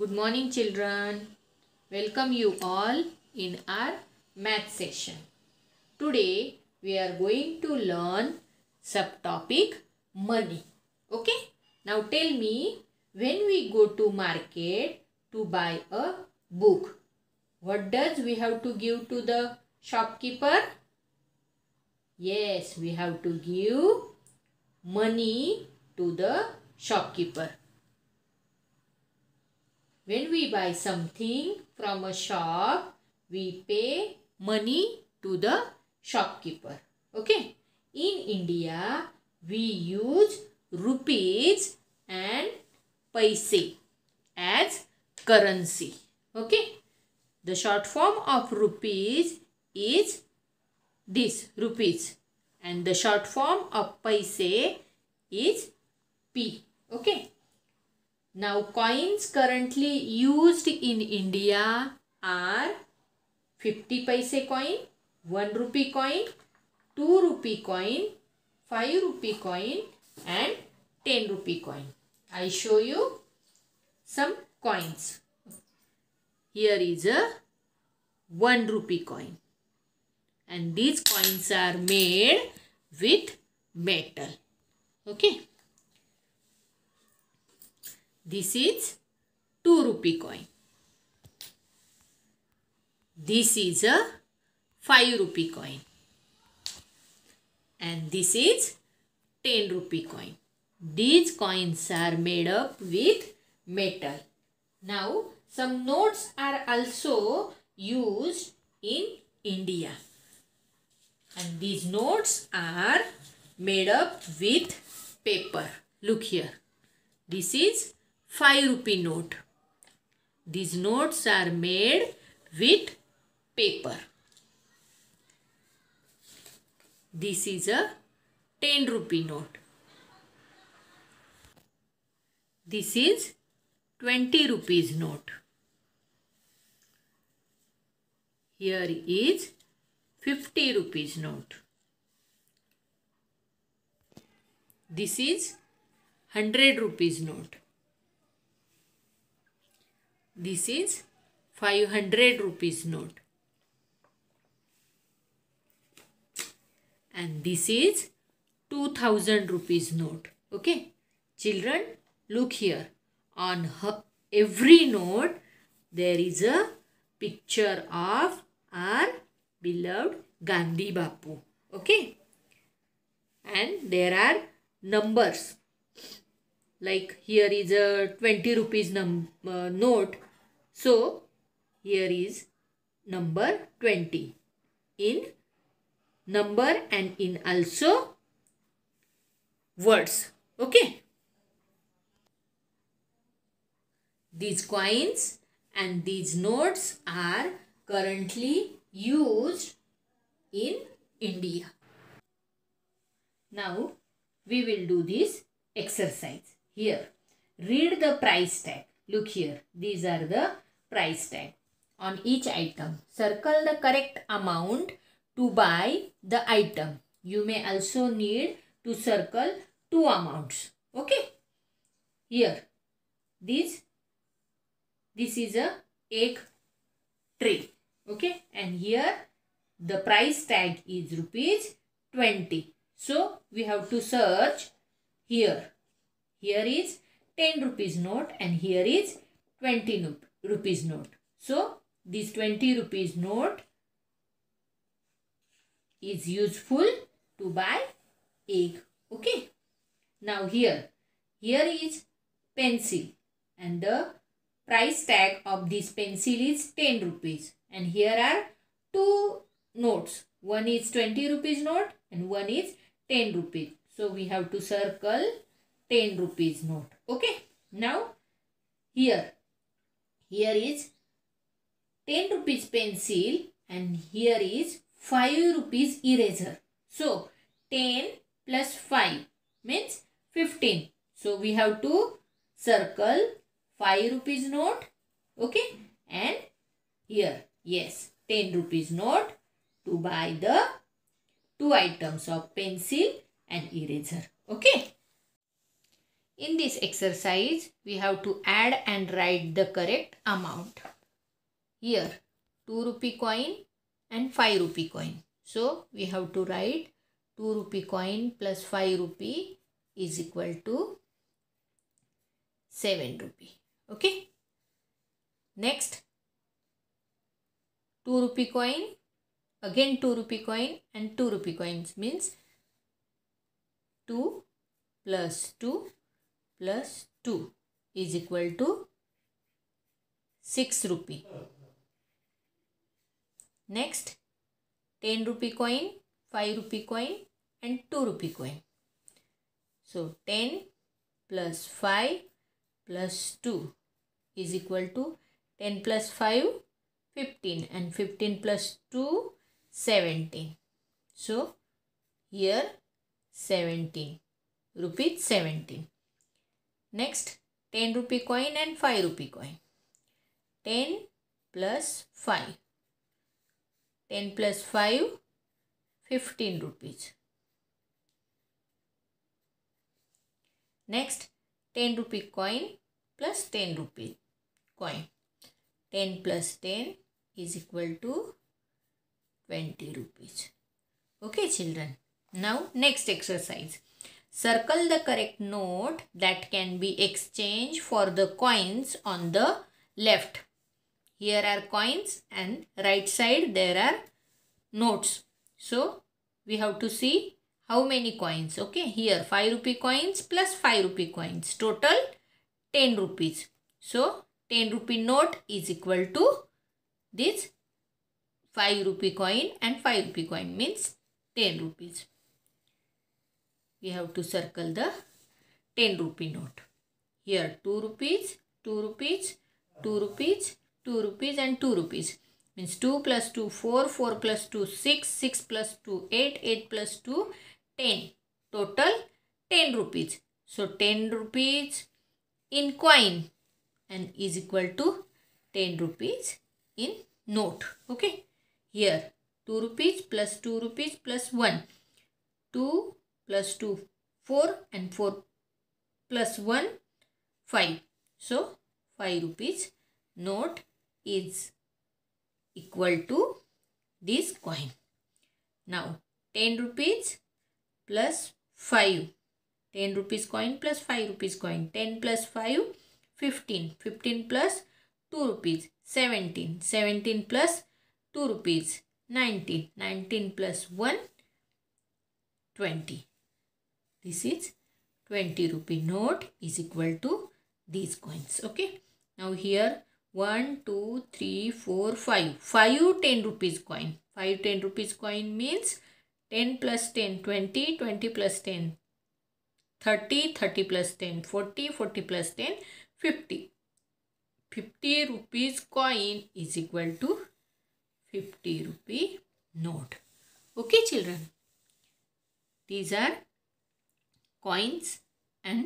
Good morning children. Welcome you all in our math session. Today we are going to learn subtopic money. Okay. Now tell me when we go to market to buy a book. What does we have to give to the shopkeeper? Yes, we have to give money to the shopkeeper. When we buy something from a shop, we pay money to the shopkeeper. Okay. In India, we use rupees and paise as currency. Okay. The short form of rupees is this rupees and the short form of paise is P. Okay. Now coins currently used in India are 50 paise coin, 1 rupee coin, 2 rupee coin, 5 rupee coin and 10 rupee coin. I show you some coins. Here is a 1 rupee coin. And these coins are made with metal. Okay. This is 2 rupee coin. This is a 5 rupee coin. And this is 10 rupee coin. These coins are made up with metal. Now some notes are also used in India. And these notes are made up with paper. Look here. This is 5 rupee note. These notes are made with paper. This is a 10 rupee note. This is 20 rupees note. Here is 50 rupees note. This is 100 rupees note. This is 500 rupees note. And this is 2000 rupees note. Okay. Children, look here. On her, every note, there is a picture of our beloved Gandhi Bapu. Okay. And there are numbers. Like here is a 20 rupees num uh, note so, here is number 20. In number and in also words. Okay. These coins and these notes are currently used in India. Now, we will do this exercise. Here, read the price tag. Look here. These are the price tag on each item. Circle the correct amount to buy the item. You may also need to circle two amounts. Okay. Here. This. This is a egg tray. Okay. And here the price tag is rupees 20. So we have to search here. Here is 10 rupees note and here is 20 rupees note. So, this 20 rupees note is useful to buy egg. Okay. Now here, here is pencil and the price tag of this pencil is 10 rupees. And here are two notes. One is 20 rupees note and one is 10 rupees. So we have to circle 10 rupees note. Okay. Now here here is 10 rupees pencil and here is 5 rupees eraser. So 10 plus 5 means 15. So we have to circle 5 rupees note okay and here yes 10 rupees note to buy the two items of pencil and eraser okay in this exercise, we have to add and write the correct amount. Here, 2 rupee coin and 5 rupee coin. So, we have to write 2 rupee coin plus 5 rupee is equal to 7 rupee. Okay. Next, 2 rupee coin, again 2 rupee coin and 2 rupee coins means 2 plus 2 plus 2 is equal to 6 rupee. Next 10 rupee coin, 5 rupee coin and 2 rupee coin. So 10 plus 5 plus 2 is equal to 10 plus 5 15 and 15 plus 2 17. So here 17 rupees 17. Next 10 rupee coin and 5 rupee coin. 10 plus 5. 10 plus 5 15 rupees. Next 10 rupee coin plus 10 rupee coin. 10 plus 10 is equal to 20 rupees. Okay children. Now next exercise. Circle the correct note that can be exchanged for the coins on the left. Here are coins and right side there are notes. So, we have to see how many coins. Okay, here 5 rupee coins plus 5 rupee coins. Total 10 rupees. So, 10 rupee note is equal to this 5 rupee coin and 5 rupee coin means 10 rupees we have to circle the 10 rupee note. Here 2 rupees, 2 rupees, 2 rupees, 2 rupees and 2 rupees. Means 2 plus 2, 4, 4 plus 2, 6, 6 plus 2, 8, 8 plus 2, 10. Total 10 rupees. So 10 rupees in coin and is equal to 10 rupees in note. Okay. Here 2 rupees plus 2 rupees plus 1. 2 plus 2, 4 and 4 plus 1, 5. So, 5 rupees note is equal to this coin. Now, 10 rupees plus 5. 10 rupees coin plus 5 rupees coin. 10 plus 5, 15. 15 plus 2 rupees, 17. 17 plus 2 rupees, 19. 19 plus 1, 20. This is 20 rupee note is equal to these coins. Okay. Now here 1, 2, 3, 4, 5. 5 10 rupees coin. 5 10 rupees coin means 10 plus 10, 20, 20 plus 10, 30, 30 plus 10, 40, 40 plus 10, 50. 50 rupees coin is equal to 50 rupee note. Okay children. These are coins and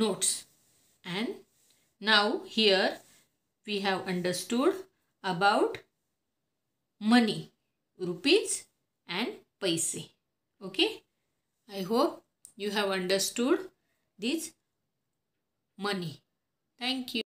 notes and now here we have understood about money rupees and paise okay i hope you have understood this money thank you